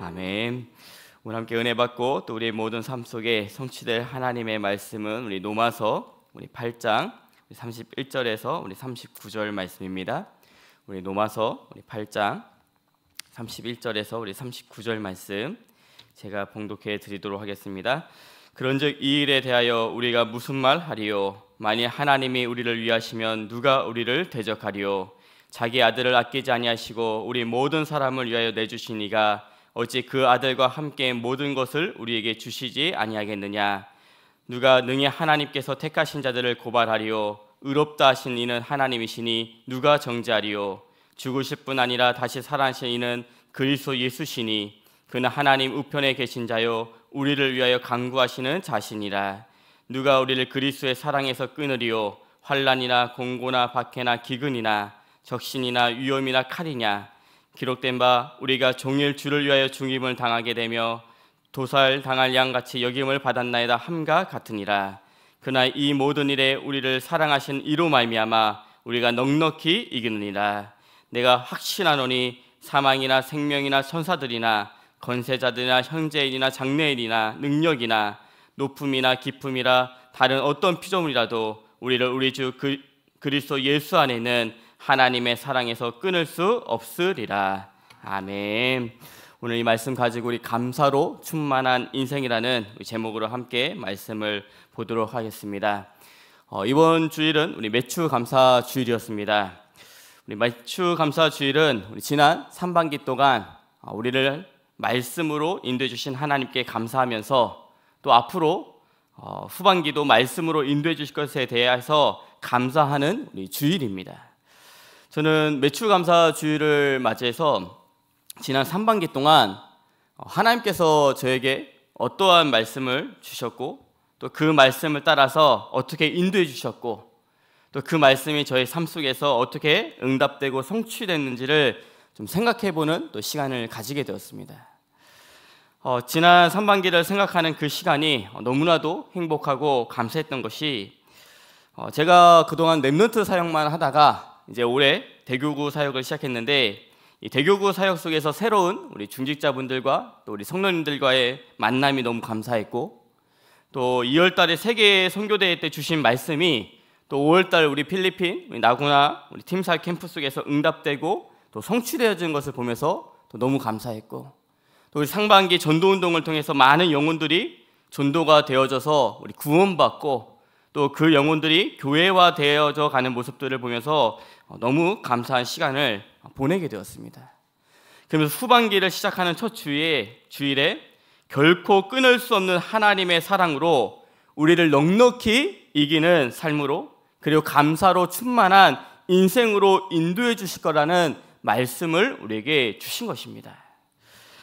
아멘. 오늘 함께 은혜 받고 또 우리의 모든 삶 속에 성취될 하나님의 말씀은 우리 노마서 우리 8장 31절에서 우리 39절 말씀입니다. 우리 노마서 우리 8장 31절에서 우리 39절 말씀 제가 봉독해 드리도록 하겠습니다. 그런즉 이 일에 대하여 우리가 무슨 말 하리요? 만일 하나님이 우리를 위하시면 누가 우리를 대적하리요? 자기 아들을 아끼지 아니하시고 우리 모든 사람을 위하여 내주시니가 어찌 그 아들과 함께 모든 것을 우리에게 주시지 아니하겠느냐 누가 능히 하나님께서 택하신 자들을 고발하리요 의롭다 하신 이는 하나님이시니 누가 정죄하리요 죽으실 뿐 아니라 다시 살아나신 이는 그리스도 예수시니 그는 하나님 우편에 계신 자요 우리를 위하여 강구하시는 자신이라 누가 우리를 그리스도의 사랑에서 끊으리요 환란이나 공고나 박해나 기근이나 적신이나 위험이나 칼이냐 기록된 바 우리가 종일 주를 위하여 중임을 당하게 되며 도살 당할 양같이 여김을 받았나이다 함과 같으니라 그나 이 모든 일에 우리를 사랑하신 이로 말미암아 우리가 넉넉히 이기느니라 내가 확신하노니 사망이나 생명이나 선사들이나 건세자들이나 형제인이나 장래인이나 능력이나 높음이나 기품이라 다른 어떤 피조물이라도 우리를 우리 주 그, 그리스도 예수 안에는 하나님의 사랑에서 끊을 수 없으리라. 아멘. 오늘 이 말씀 가지고 우리 감사로 충만한 인생이라는 제목으로 함께 말씀을 보도록 하겠습니다. 어, 이번 주일은 우리 매추 감사 주일이었습니다. 우리 매추 감사 주일은 우리 지난 3반기 동안 어, 우리를 말씀으로 인도해 주신 하나님께 감사하면서 또 앞으로 어, 후반기도 말씀으로 인도해 주실 것에 대해서 감사하는 우리 주일입니다. 저는 매출 감사 주의를 맞이해서 지난 3반기 동안 하나님께서 저에게 어떠한 말씀을 주셨고 또 그 말씀을 따라서 어떻게 인도해 주셨고 또 그 말씀이 저의 삶 속에서 어떻게 응답되고 성취됐는지를 좀 생각해 보는 또 시간을 가지게 되었습니다. 어, 지난 3반기를 생각하는 그 시간이 너무나도 행복하고 감사했던 것이 어, 제가 그동안 랩런트 사역만 하다가 이제 올해 대교구 사역을 시작했는데 이 대교구 사역 속에서 새로운 우리 중직자분들과 또 우리 성도님들과의 만남이 너무 감사했고 또 2월 달에 세계 선교대회 때 주신 말씀이 또 5월 달 우리 필리핀 우리 나구나 우리 팀사 캠프 속에서 응답되고 또 성취되어진 것을 보면서 또 너무 감사했고 또 우리 상반기 전도 운동을 통해서 많은 영혼들이 전도가 되어져서 우리 구원받고 또그 영혼들이 교회화 되어져 가는 모습들을 보면서 어, 너무 감사한 시간을 보내게 되었습니다. 그러면서 후반기를 시작하는 첫 주에 주일에 결코 끊을 수 없는 하나님의 사랑으로 우리를 넉넉히 이기는 삶으로 그리고 감사로 충만한 인생으로 인도해 주실 거라는 말씀을 우리에게 주신 것입니다.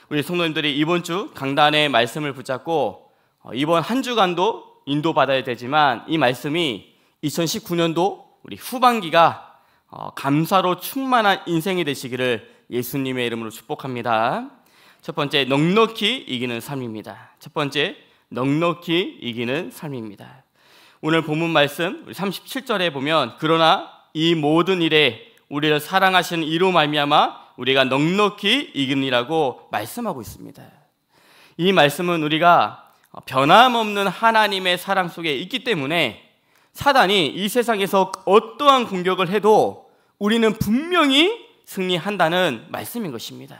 우리 성도님들이 이번 주 강단의 말씀을 붙잡고 어, 이번 한 주간도 인도받아야 되지만 이 말씀이 2019년도 우리 후반기가 어, 감사로 충만한 인생이 되시기를 예수님의 이름으로 축복합니다. 첫 번째 넉넉히 이기는 삶입니다. 첫 번째 넉넉히 이기는 삶입니다. 오늘 본문 말씀 37절에 보면 그러나 이 모든 일에 우리를 사랑하시는 이로 말미암아 우리가 넉넉히 이기니라고 말씀하고 있습니다. 이 말씀은 우리가 변함없는 하나님의 사랑 속에 있기 때문에 사단이 이 세상에서 어떠한 공격을 해도 우리는 분명히 승리한다는 말씀인 것입니다.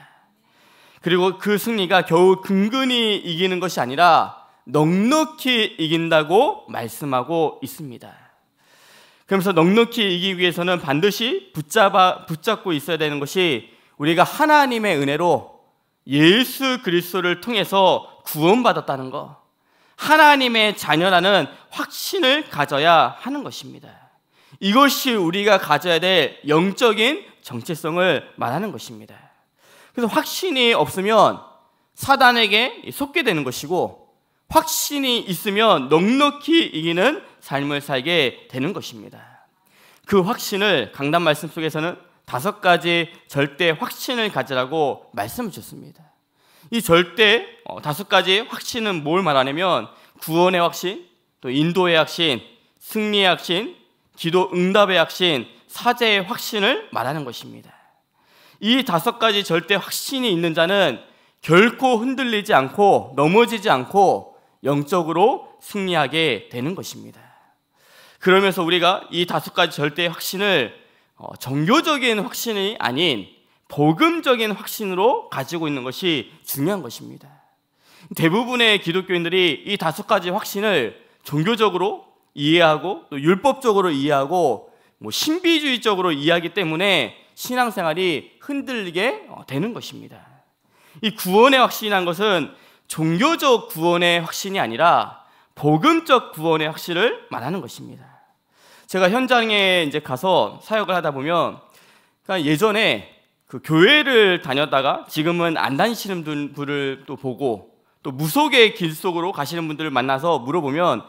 그리고 그 승리가 겨우 근근히 이기는 것이 아니라 넉넉히 이긴다고 말씀하고 있습니다. 그러면서 넉넉히 이기기 위해서는 반드시 붙잡아, 붙잡고 있어야 되는 것이 우리가 하나님의 은혜로 예수 그리스도를 통해서 구원받았다는 것. 하나님의 자녀라는 확신을 가져야 하는 것입니다. 이것이 우리가 가져야 될 영적인 정체성을 말하는 것입니다. 그래서 확신이 없으면 사단에게 속게 되는 것이고 확신이 있으면 넉넉히 이기는 삶을 살게 되는 것입니다. 그 확신을 강단 말씀 속에서는 다섯 가지 절대 확신을 가지라고 말씀을 주습니다 이 절대 어, 다섯 가지 확신은 뭘 말하냐면 구원의 확신, 또 인도의 확신, 승리의 확신, 기도 응답의 확신, 사제의 확신을 말하는 것입니다. 이 다섯 가지 절대 확신이 있는 자는 결코 흔들리지 않고 넘어지지 않고 영적으로 승리하게 되는 것입니다. 그러면서 우리가 이 다섯 가지 절대 확신을 어, 정교적인 확신이 아닌 복음적인 확신으로 가지고 있는 것이 중요한 것입니다. 대부분의 기독교인들이 이 다섯 가지 확신을 종교적으로 이해하고 또 율법적으로 이해하고 뭐 신비주의적으로 이해하기 때문에 신앙생활이 흔들리게 어, 되는 것입니다. 이 구원의 확신이란 것은 종교적 구원의 확신이 아니라 복음적 구원의 확신을 말하는 것입니다. 제가 현장에 이제 가서 사역을 하다 보면 그러니까 예전에 그 교회를 다녔다가 지금은 안 다니시는 분을 또 보고 또 무속의 길 속으로 가시는 분들을 만나서 물어보면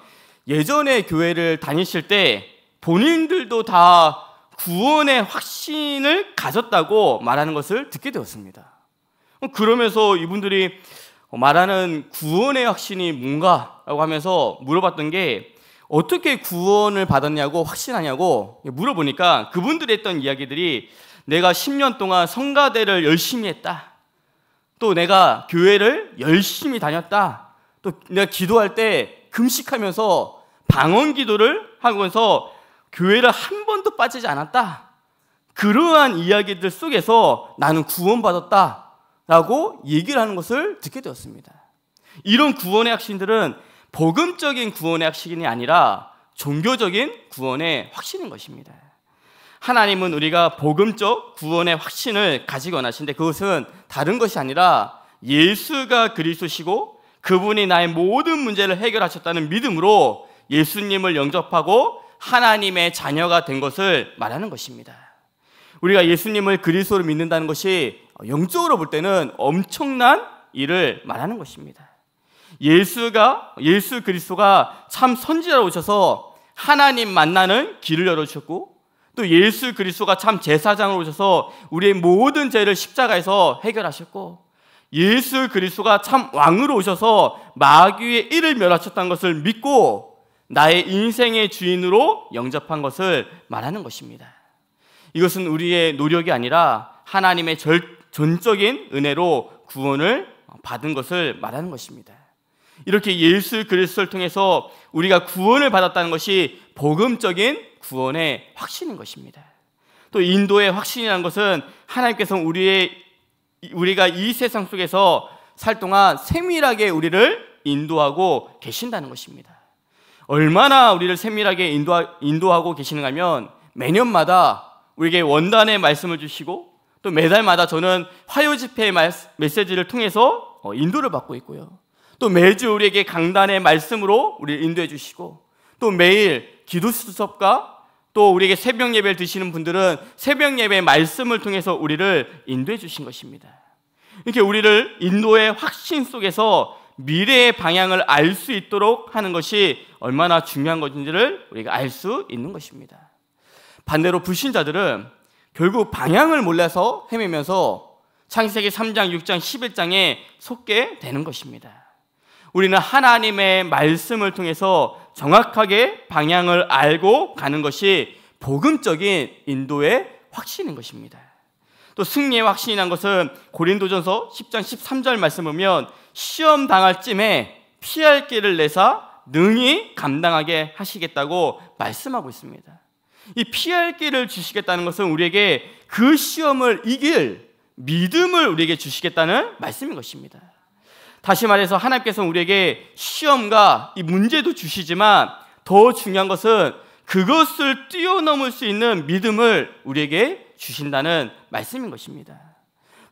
예전에 교회를 다니실 때 본인들도 다 구원의 확신을 가졌다고 말하는 것을 듣게 되었습니다. 어, 그러면서 이분들이 어, 말하는 구원의 확신이 뭔가라고 하면서 물어봤던 게 어떻게 구원을 받았냐고 확신하냐고 물어보니까 그분들이 했던 이야기들이 내가 10년 동안 성가대를 열심히 했다. 또 내가 교회를 열심히 다녔다. 또 내가 기도할 때 금식하면서 방언 기도를 하면서 교회를 한 번도 빠지지 않았다. 그러한 이야기들 속에서 나는 구원받았다. 라고 얘기를 하는 것을 듣게 되었습니다. 이런 구원의 확신들은 복음적인 구원의 확신이 아니라 종교적인 구원의 확신인 것입니다. 하나님은 우리가 복음적 구원의 확신을 가지고 원하신데 그것은 다른 것이 아니라 예수가 그리스도시고 그분이 나의 모든 문제를 해결하셨다는 믿음으로 예수님을 영접하고 하나님의 자녀가 된 것을 말하는 것입니다. 우리가 예수님을 그리스도로 믿는다는 것이 영적으로 볼 때는 엄청난 일을 말하는 것입니다. 예수가 예수 그리스도가 참 선지자로 오셔서 하나님 만나는 길을 열어 주셨고 또 예수 그리스도가 참 제사장으로 오셔서 우리의 모든 죄를 십자가에서 해결하셨고 예수 그리스도가 참 왕으로 오셔서 마귀의 일을 멸하셨다는 것을 믿고 나의 인생의 주인으로 영접한 것을 말하는 것입니다. 이것은 우리의 노력이 아니라 하나님의 절, 전적인 은혜로 구원을 받은 것을 말하는 것입니다. 이렇게 예수 그리스도를 통해서 우리가 구원을 받았다는 것이 복음적인 구원의 확신인 것입니다. 또 인도의 확신이라는 것은 하나님께서 우리의 우리가 이 세상 속에서 살 동안 세밀하게 우리를 인도하고 계신다는 것입니다. 얼마나 우리를 세밀하게 인도하, 고 계시는가 하면 매년마다 우리에게 원단의 말씀을 주시고 또 매달마다 저는 화요 집회의 메시지를 통해서 어, 인도를 받고 있고요. 또 매주 우리에게 강단의 말씀으로 우리를 인도해 주시고 또 매일 기도 수첩과 또 우리에게 새벽 예배를 드시는 분들은 새벽 예배의 말씀을 통해서 우리를 인도해 주신 것입니다. 이렇게 우리를 인도의 확신 속에서 미래의 방향을 알 수 있도록 하는 것이 얼마나 중요한 것인지를 우리가 알 수 있는 것입니다. 반대로 불신자들은 결국 방향을 몰라서 헤매면서 창세기 3장, 6장, 11장에 속게 되는 것입니다. 우리는 하나님의 말씀을 통해서 정확하게 방향을 알고 가는 것이 복음적인 인도의 확신인 것입니다. 또 승리의 확신이란 것은 고린도전서 10장 13절 말씀 보면 시험 당할 쯤에 피할 길을 내사 능히 감당하게 하시겠다고 말씀하고 있습니다. 이 피할 길을 주시겠다는 것은 우리에게 그 시험을 이길 믿음을 우리에게 주시겠다는 말씀인 것입니다. 다시 말해서 하나님께서 우리에게 시험과 이 문제도 주시지만 더 중요한 것은 그것을 뛰어넘을 수 있는 믿음을 우리에게 주신다는 말씀인 것입니다.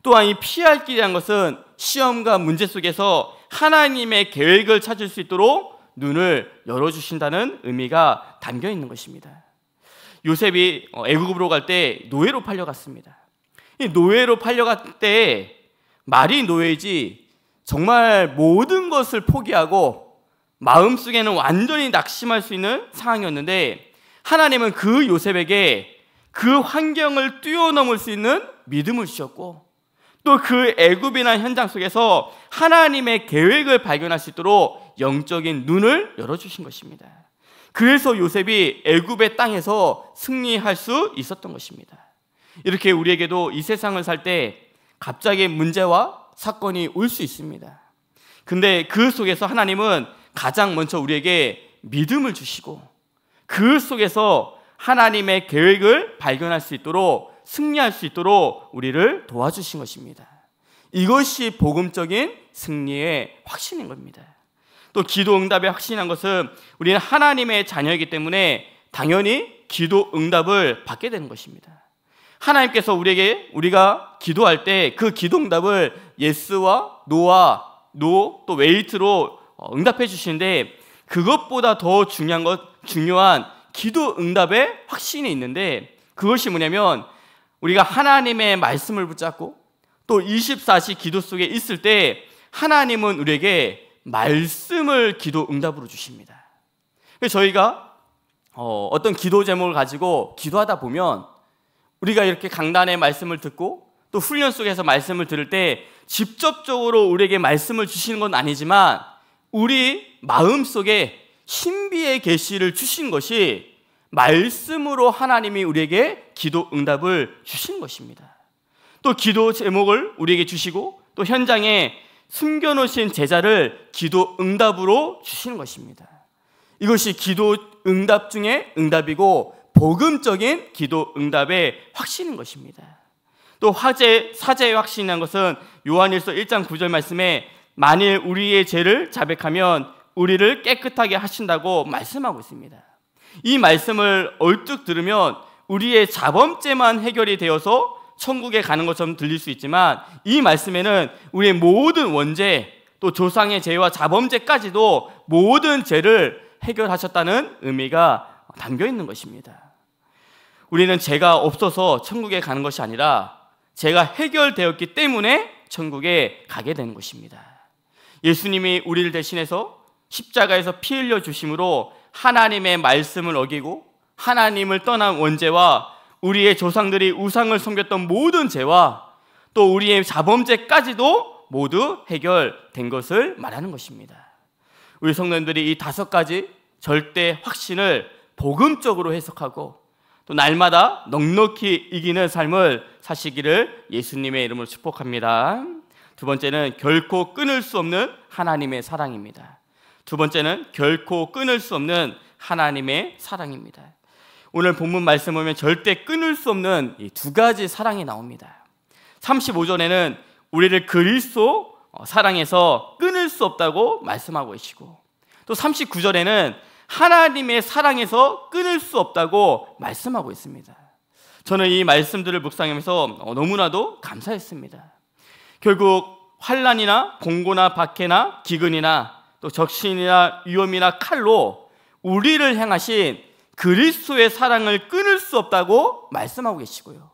또한 이 피할 길이란 것은 시험과 문제 속에서 하나님의 계획을 찾을 수 있도록 눈을 열어주신다는 의미가 담겨 있는 것입니다. 요셉이 어, 애국으로 갈 때 노예로 팔려갔습니다. 노예로 팔려갈 때 말이 노예지 정말 모든 것을 포기하고 마음속에는 완전히 낙심할 수 있는 상황이었는데 하나님은 그 요셉에게 그 환경을 뛰어넘을 수 있는 믿음을 주셨고 또 그 애굽이나 현장 속에서 하나님의 계획을 발견할 수 있도록 영적인 눈을 열어주신 것입니다. 그래서 요셉이 애굽의 땅에서 승리할 수 있었던 것입니다. 이렇게 우리에게도 이 세상을 살 때 갑자기 문제와 사건이 올 수 있습니다. 근데 그 속에서 하나님은 가장 먼저 우리에게 믿음을 주시고 그 속에서 하나님의 계획을 발견할 수 있도록 승리할 수 있도록 우리를 도와주신 것입니다. 이것이 복음적인 승리의 확신인 겁니다. 또 기도 응답의 확신한 것은 우리는 하나님의 자녀이기 때문에 당연히 기도 응답을 받게 되는 것입니다. 하나님께서 우리에게 우리가 기도할 때 그 기도 응답을 예스와 노와 노 또 웨이트로 어, 응답해 주시는데 그것보다 더 중요한 것 중요한 기도 응답의 확신이 있는데 그것이 뭐냐면 우리가 하나님의 말씀을 붙잡고 또 24시 기도 속에 있을 때 하나님은 우리에게 말씀을 기도 응답으로 주십니다. 그래서 저희가 어, 어떤 기도 제목을 가지고 기도하다 보면 우리가 이렇게 강단의 말씀을 듣고 또 훈련 속에서 말씀을 들을 때 직접적으로 우리에게 말씀을 주시는 건 아니지만 우리 마음 속에 신비의 계시를 주신 것이 말씀으로 하나님이 우리에게 기도 응답을 주신 것입니다. 또 기도 제목을 우리에게 주시고 또 현장에 숨겨놓으신 제자를 기도 응답으로 주시는 것입니다. 이것이 기도 응답 중에 응답이고 복음적인 기도 응답의 확신인 것입니다. 또 화제, 사제의 확신이라는 것은 요한일서 1장 9절 말씀에 만일 우리의 죄를 자백하면 우리를 깨끗하게 하신다고 말씀하고 있습니다. 이 말씀을 얼뚝 들으면 우리의 자범죄만 해결이 되어서 천국에 가는 것처럼 들릴 수 있지만 이 말씀에는 우리의 모든 원죄 또 조상의 죄와 자범죄까지도 모든 죄를 해결하셨다는 의미가 담겨 있는 것입니다. 우리는 죄가 없어서 천국에 가는 것이 아니라 제가 해결되었기 때문에 천국에 가게 되는 것입니다. 예수님이 우리를 대신해서 십자가에서 피 흘려 주심으로 하나님의 말씀을 어기고 하나님을 떠난 원죄와 우리의 조상들이 우상을 섬겼던 모든 죄와 또 우리의 자범죄까지도 모두 해결된 것을 말하는 것입니다. 우리 성도들이 이 다섯 가지 절대 확신을 복음적으로 해석하고 또 날마다 넉넉히 이기는 삶을 사시기를 예수님의 이름으로 축복합니다. 두 번째는 결코 끊을 수 없는 하나님의 사랑입니다. 두 번째는 결코 끊을 수 없는 하나님의 사랑입니다. 오늘 본문 말씀 보면 절대 끊을 수 없는 두 가지 사랑이 나옵니다. 35절에는 우리를 그리스도 사랑에서 끊을 수 없다고 말씀하고 계시고 또 39절에는 하나님의 사랑에서 끊을 수 없다고 말씀하고 있습니다. 저는 이 말씀들을 묵상하면서 어, 너무나도 감사했습니다. 결국 환란이나 공고나 박해나 기근이나 또 적신이나 위험이나 칼로 우리를 향하신 그리스도의 사랑을 끊을 수 없다고 말씀하고 계시고요.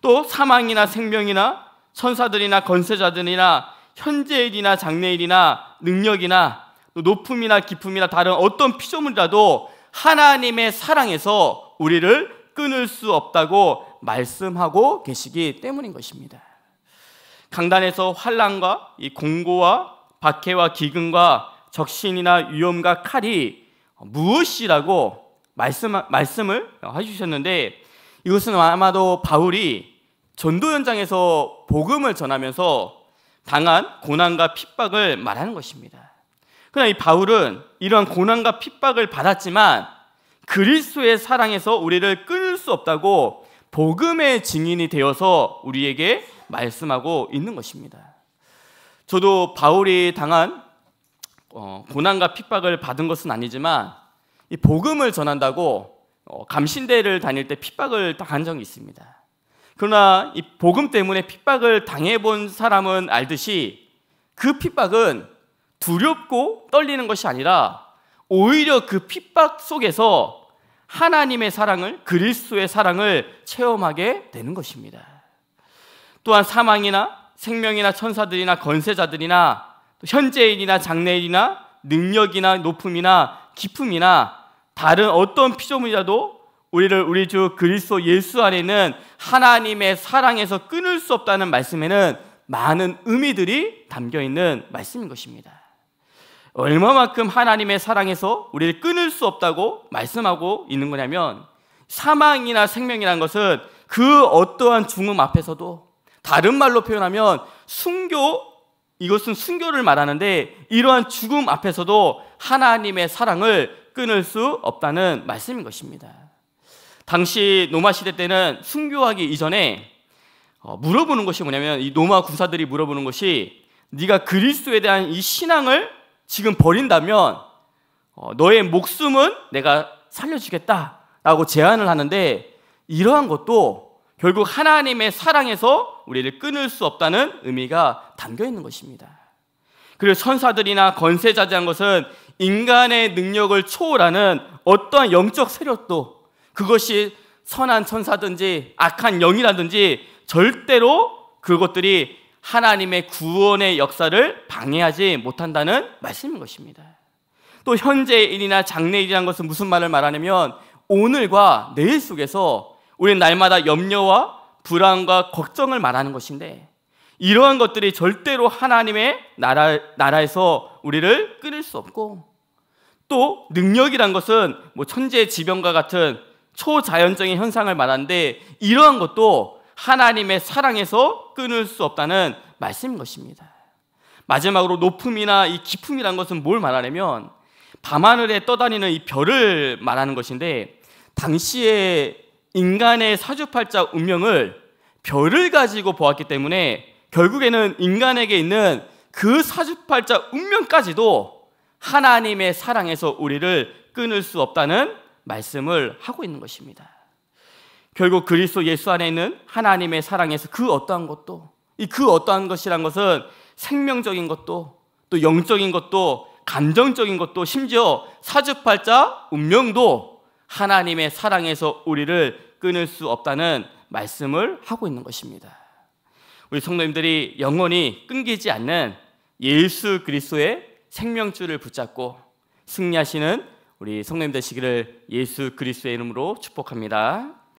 또 사망이나 생명이나 천사들이나 건세자들이나 현재일이나 장래일이나 능력이나 높음이나 깊음이나 다른 어떤 피조물이라도 하나님의 사랑에서 우리를 끊을 수 없다고 말씀하고 계시기 때문인 것입니다. 강단에서 환란과 이 공고와 박해와 기근과 적신이나 위험과 칼이 무엇이라고 말씀, 말씀을 해주셨는데 이것은 아마도 바울이 전도 현장에서 복음을 전하면서 당한 고난과 핍박을 말하는 것입니다. 그러나 이 바울은 이러한 고난과 핍박을 받았지만 그리스도의 사랑에서 우리를 끊을 수 없다고 복음의 증인이 되어서 우리에게 말씀하고 있는 것입니다. 저도 바울이 당한 어, 고난과 핍박을 받은 것은 아니지만 이 복음을 전한다고 어, 감신대를 다닐 때 핍박을 당한 적이 있습니다. 그러나 이 복음 때문에 핍박을 당해본 사람은 알듯이 그 핍박은 두렵고 떨리는 것이 아니라 오히려 그 핍박 속에서 하나님의 사랑을 그리스도의 사랑을 체험하게 되는 것입니다. 또한 사망이나 생명이나 천사들이나 건세자들이나 현재인이나 장래인이나 능력이나 높음이나 기품이나 다른 어떤 피조물이라도 우리를 우리 주 그리스도 예수 안에 는 하나님의 사랑에서 끊을 수 없다는 말씀에는 많은 의미들이 담겨 있는 말씀인 것입니다. 얼마만큼 하나님의 사랑에서 우리를 끊을 수 없다고 말씀하고 있는 거냐면 사망이나 생명이라는 것은 그 어떠한 죽음 앞에서도 다른 말로 표현하면 순교 이것은 순교를 말하는데 이러한 죽음 앞에서도 하나님의 사랑을 끊을 수 없다는 말씀인 것입니다. 당시 노마 시대 때는 순교하기 이전에 어, 물어보는 것이 뭐냐면 이 노마 군사들이 물어보는 것이 네가 그리스도에 대한 이 신앙을 지금 버린다면 어, 너의 목숨은 내가 살려주겠다라고 제안을 하는데 이러한 것도 결국 하나님의 사랑에서 우리를 끊을 수 없다는 의미가 담겨 있는 것입니다. 그리고 천사들이나 건세자재한 것은 인간의 능력을 초월하는 어떠한 영적 세력도 그것이 선한 천사든지 악한 영이라든지 절대로 그것들이 하나님의 구원의 역사를 방해하지 못한다는 말씀인 것입니다. 또 현재의 일이나 장래 일이란 것은 무슨 말을 말하냐면 오늘과 내일 속에서 우리 날마다 염려와 불안과 걱정을 말하는 것인데 이러한 것들이 절대로 하나님의 나라, 나라에서 우리를 끊을 수 없고 또 능력이란 것은 뭐 천재 지변과 같은 초자연적인 현상을 말하는데 이러한 것도 하나님의 사랑에서 끊을 수 없다는 말씀인 것입니다. 마지막으로 높음이나 이 깊음이란 것은 뭘 말하냐면 밤하늘에 떠다니는 이 별을 말하는 것인데 당시에 인간의 사주팔자 운명을 별을 가지고 보았기 때문에 결국에는 인간에게 있는 그 사주팔자 운명까지도 하나님의 사랑에서 우리를 끊을 수 없다는 말씀을 하고 있는 것입니다. 결국 그리스도 예수 안에 있는 하나님의 사랑에서 그 어떠한 것도 이 그 어떠한 것이란 것은 생명적인 것도 또 영적인 것도 감정적인 것도 심지어 사주팔자 운명도 하나님의 사랑에서 우리를 끊을 수 없다는 말씀을 하고 있는 것입니다. 우리 성도님들이 영원히 끊기지 않는 예수 그리스도의 생명줄을 붙잡고 승리하시는 우리 성도님 되시기를 예수 그리스도의 이름으로 축복합니다.